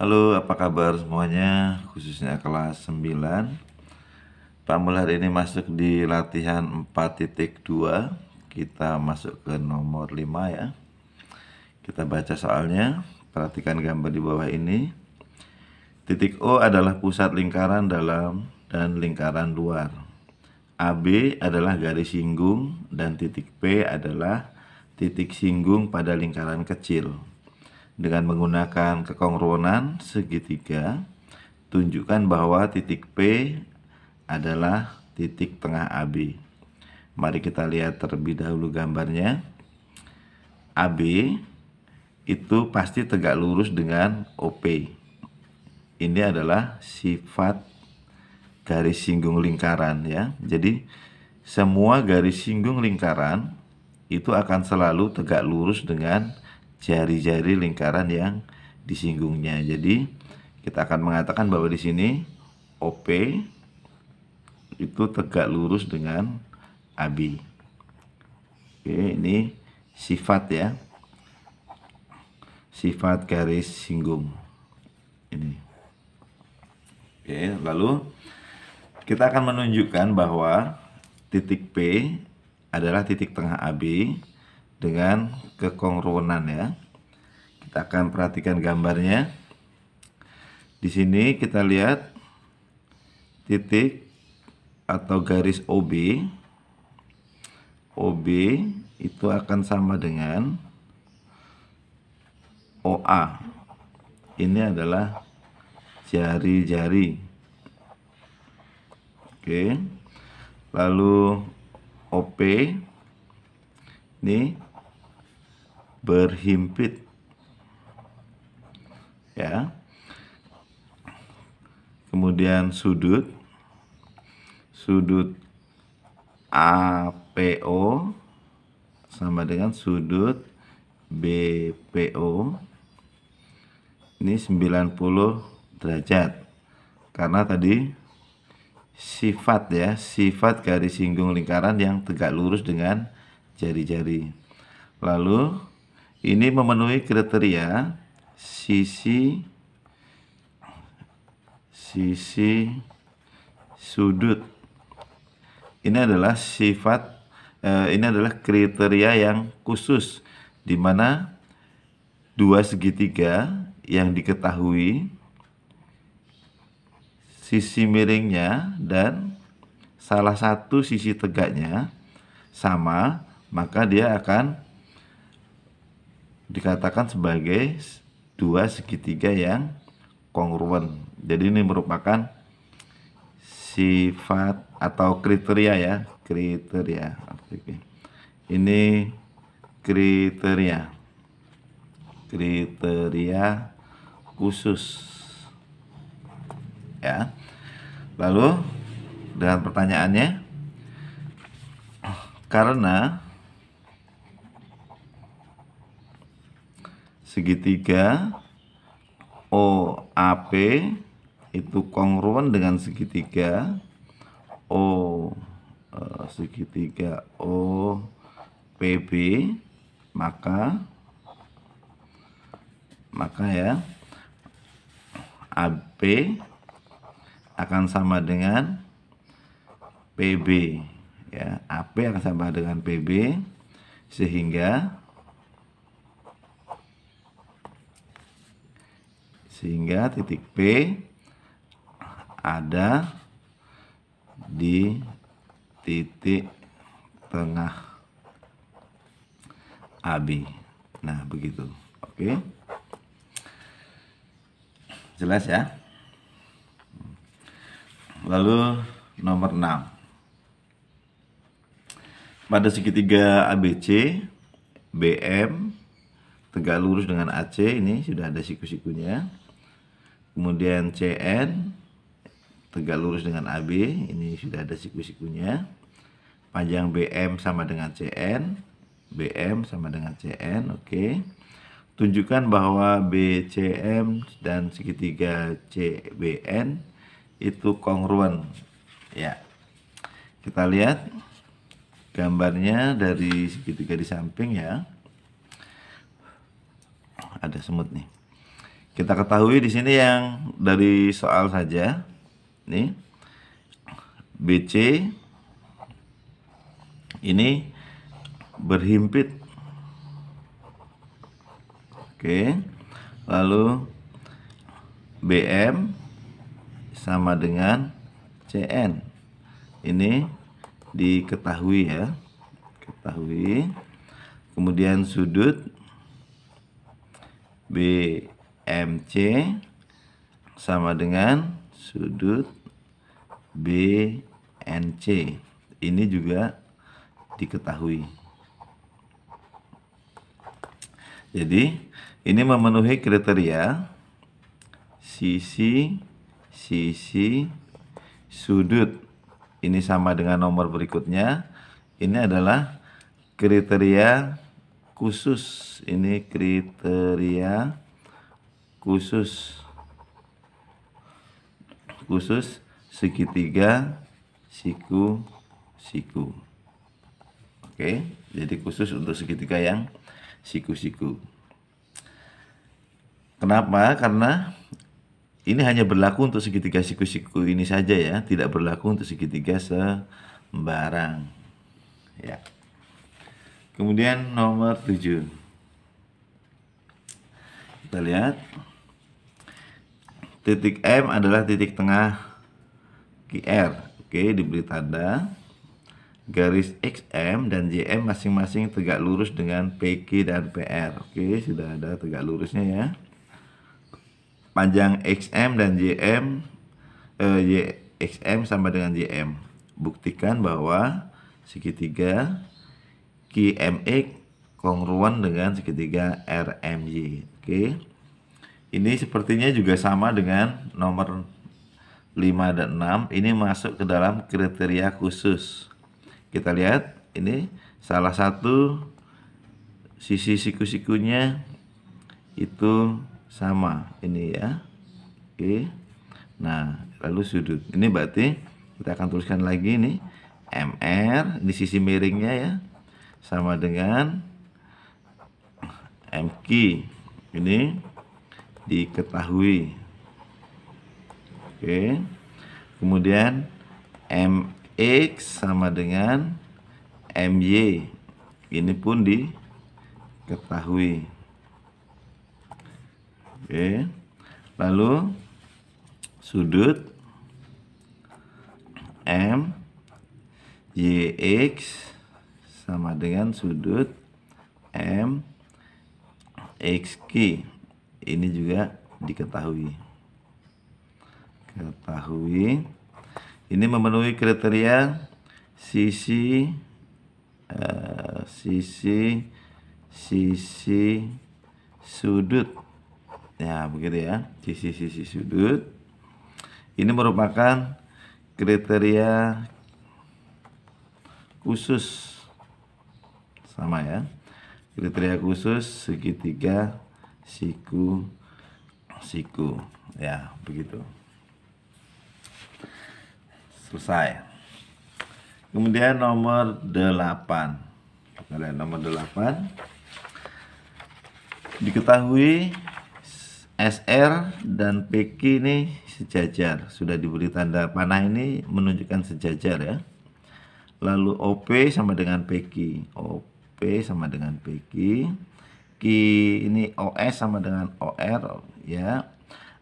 Halo, apa kabar semuanya? Khususnya kelas 9. Pamul hari ini masuk di latihan 4.2. Kita masuk ke nomor 5 ya. Kita baca soalnya. Perhatikan gambar di bawah ini. Titik O adalah pusat lingkaran dalam dan lingkaran luar. AB adalah garis singgung dan titik P adalah titik singgung pada lingkaran kecil. Dengan menggunakan kekongruenan segitiga, tunjukkan bahwa titik P adalah titik tengah AB. Mari kita lihat terlebih dahulu gambarnya. AB itu pasti tegak lurus dengan OP. Ini adalah sifat garis singgung lingkaran ya. Jadi semua garis singgung lingkaran itu akan selalu tegak lurus dengan jari-jari lingkaran yang disinggungnya. Jadi kita akan mengatakan bahwa di sini OP itu tegak lurus dengan AB. Oke, ini sifat ya. Sifat garis singgung. Ini. Oke, lalu kita akan menunjukkan bahwa titik P adalah titik tengah AB dengan kekongruenan ya. Kita akan perhatikan gambarnya. Di sini kita lihat titik atau garis OB. OB itu akan sama dengan OA. Ini adalah jari-jari. Oke. Lalu OP ini berhimpit. Ya. Kemudian sudut sudut APO sama dengan sudut BPO ini 90 derajat karena tadi sifat ya sifat garis singgung lingkaran yang tegak lurus dengan jari-jari lalu ini memenuhi kriteria sisi sisi sudut. Ini adalah sifat eh, ini adalah kriteria yang khusus di mana dua segitiga yang diketahui sisi miringnya dan salah satu sisi tegaknya sama, maka dia akan dikatakan sebagai dua segitiga yang kongruen. Jadi ini merupakan sifat atau kriteria ya, kriteria. Ini kriteria. Kriteria khusus. Ya. Lalu dengan pertanyaannya karena segitiga OAP itu kongruen dengan segitiga O eh, segitiga OPB maka maka ya AB akan sama dengan PB ya AP akan sama dengan PB sehingga Sehingga titik P ada di titik tengah AB. Nah, begitu. Oke. Jelas ya? Lalu nomor 6. Pada segitiga ABC, BM tegak lurus dengan AC ini sudah ada siku-sikunya kemudian CN tegak lurus dengan AB ini sudah ada siku-sikunya panjang BM sama dengan CN BM sama dengan CN oke okay. tunjukkan bahwa BCM dan segitiga CBN itu kongruen ya kita lihat gambarnya dari segitiga di samping ya ada semut nih kita ketahui di sini yang dari soal saja. Nih. BC ini berhimpit. Oke. Lalu BM sama dengan CN. Ini diketahui ya. Ketahui. Kemudian sudut B MC sama dengan sudut BNC. Ini juga diketahui. Jadi, ini memenuhi kriteria sisi sisi sudut. Ini sama dengan nomor berikutnya. Ini adalah kriteria khusus. Ini kriteria khusus khusus segitiga siku siku oke jadi khusus untuk segitiga yang siku-siku kenapa karena ini hanya berlaku untuk segitiga siku-siku ini saja ya tidak berlaku untuk segitiga sembarang ya kemudian nomor 7 kita lihat Titik M adalah titik tengah QR. Oke, diberi tanda garis XM dan JM masing-masing tegak lurus dengan PQ dan PR. Oke, sudah ada tegak lurusnya ya. Panjang XM dan JM eh, y, XM sama dengan JM. Buktikan bahwa segitiga QMX kongruen dengan segitiga RMY. Oke. Ini sepertinya juga sama dengan nomor 5 dan 6. Ini masuk ke dalam kriteria khusus. Kita lihat, ini salah satu sisi siku-sikunya itu sama. Ini ya. Oke. Nah, lalu sudut. Ini berarti kita akan tuliskan lagi ini MR di sisi miringnya ya. Sama dengan MQ. Ini diketahui. Oke. Kemudian MX sama dengan MY. Ini pun diketahui. Oke. Lalu sudut M YX sama dengan sudut M XQ ini juga diketahui ketahui ini memenuhi kriteria sisi uh, sisi sisi sudut ya begitu ya sisi sisi sudut ini merupakan kriteria khusus sama ya kriteria khusus segitiga siku siku ya begitu selesai kemudian nomor 8 kemudian nomor 8 diketahui SR dan pk ini sejajar sudah diberi tanda panah ini menunjukkan sejajar ya lalu OP sama dengan pk OP sama dengan pk memiliki ini OS sama dengan OR ya.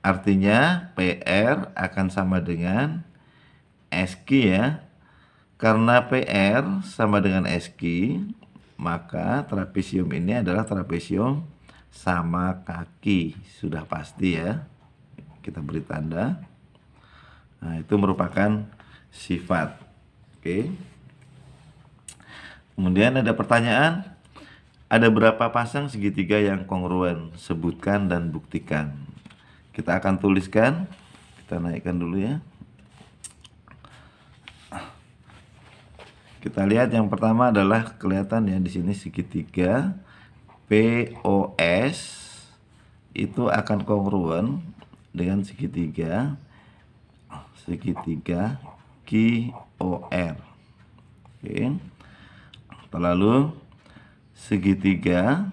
Artinya PR akan sama dengan SQ ya. Karena PR sama dengan SQ, maka trapesium ini adalah trapesium sama kaki. Sudah pasti ya. Kita beri tanda. Nah, itu merupakan sifat. Oke. Kemudian ada pertanyaan? Ada berapa pasang segitiga yang kongruen? Sebutkan dan buktikan. Kita akan tuliskan. Kita naikkan dulu ya. Kita lihat yang pertama adalah kelihatan ya di sini segitiga POS itu akan kongruen dengan segitiga segitiga QOR. Oke. Lalu segitiga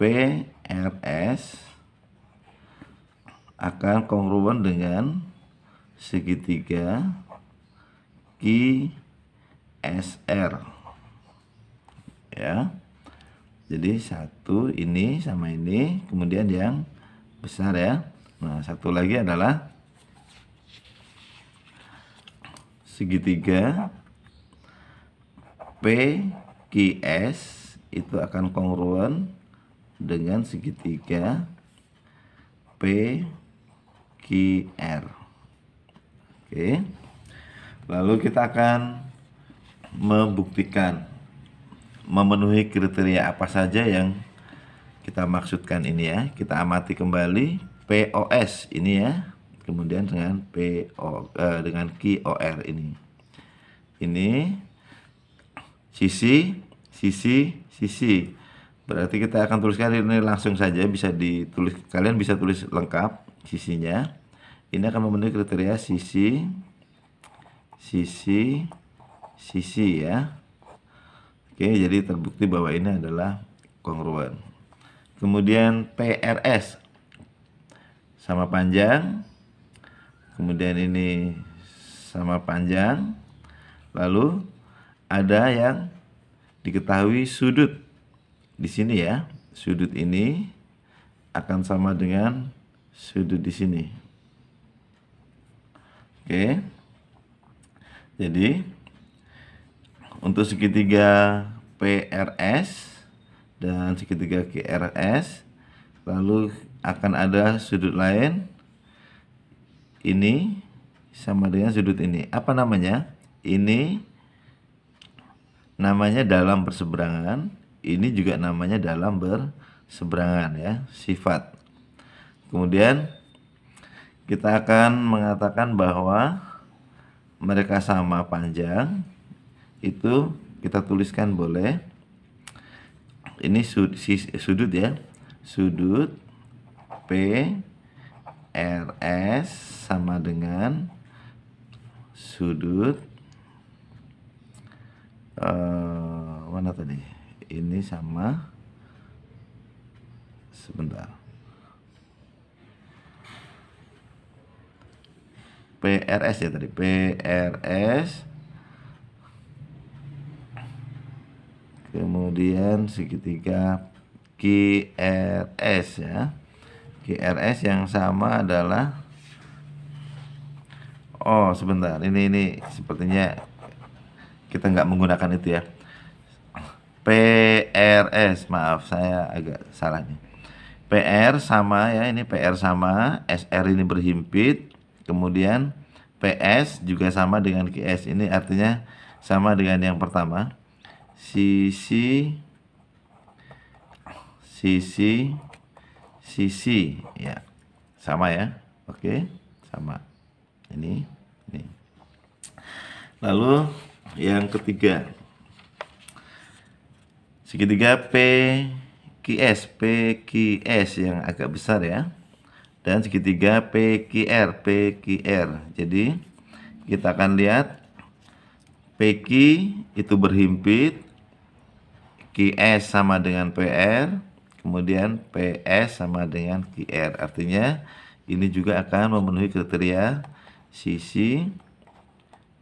PRS akan kongruen dengan segitiga QSR ya jadi satu ini sama ini kemudian yang besar ya nah satu lagi adalah segitiga P QS itu akan kongruen dengan segitiga PQR. Oke. Lalu kita akan membuktikan memenuhi kriteria apa saja yang kita maksudkan ini ya. Kita amati kembali POS ini ya. Kemudian dengan PO eh, dengan QOR ini. Ini sisi, sisi, sisi. Berarti kita akan tuliskan ini langsung saja bisa ditulis kalian bisa tulis lengkap sisinya. Ini akan memenuhi kriteria sisi sisi sisi ya. Oke, jadi terbukti bahwa ini adalah kongruen. Kemudian PRS sama panjang. Kemudian ini sama panjang. Lalu ada yang diketahui sudut. Di sini ya, sudut ini akan sama dengan sudut di sini. Oke. Jadi untuk segitiga PRS dan segitiga QRS lalu akan ada sudut lain ini sama dengan sudut ini. Apa namanya? Ini namanya dalam perseberangan ini juga namanya dalam berseberangan ya, sifat. Kemudian kita akan mengatakan bahwa mereka sama panjang itu kita tuliskan boleh. Ini sud sudut ya. Sudut P RS sama dengan sudut uh, mana tadi ini sama sebentar PRS ya tadi PRS kemudian segitiga GRS ya GRS yang sama adalah Oh sebentar ini ini sepertinya kita nggak menggunakan itu ya PRS maaf saya agak salah nih PR sama ya ini PR sama SR ini berhimpit kemudian PS juga sama dengan QS ini artinya sama dengan yang pertama sisi sisi sisi ya sama ya oke sama ini ini lalu yang ketiga, segitiga PQS, PQS yang agak besar ya. Dan segitiga PQR, PQR. Jadi kita akan lihat PQ itu berhimpit, QS sama dengan PR, kemudian PS sama dengan QR. Artinya ini juga akan memenuhi kriteria sisi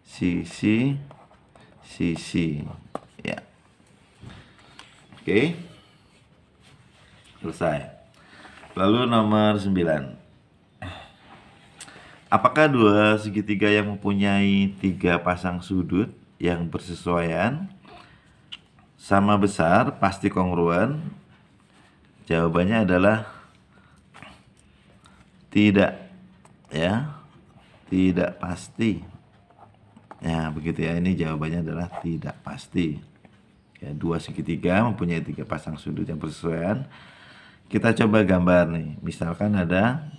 sisi sisi ya oke okay. selesai lalu nomor 9 apakah dua segitiga yang mempunyai tiga pasang sudut yang bersesuaian sama besar pasti kongruen jawabannya adalah tidak ya tidak pasti Ya, begitu ya. Ini jawabannya adalah tidak pasti. Ya, dua segitiga mempunyai tiga pasang sudut yang bersesuaian. Kita coba gambar nih. Misalkan ada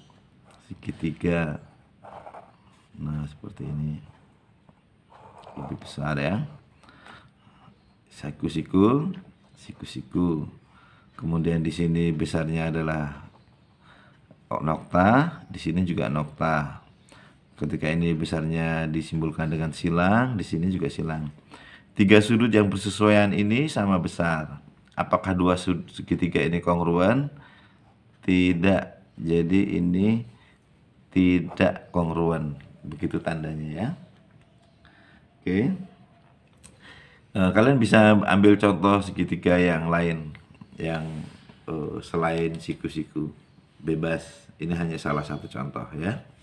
segitiga. Nah, seperti ini. Lebih besar ya. Siku-siku, siku-siku. Kemudian di sini besarnya adalah nokta, di sini juga nokta. Ketika ini besarnya disimpulkan dengan silang, di sini juga silang. Tiga sudut yang bersesuaian ini sama besar. Apakah dua sudut segitiga ini kongruen? Tidak. Jadi ini tidak kongruen. Begitu tandanya ya. Oke. Nah, kalian bisa ambil contoh segitiga yang lain yang uh, selain siku-siku bebas. Ini hanya salah satu contoh ya.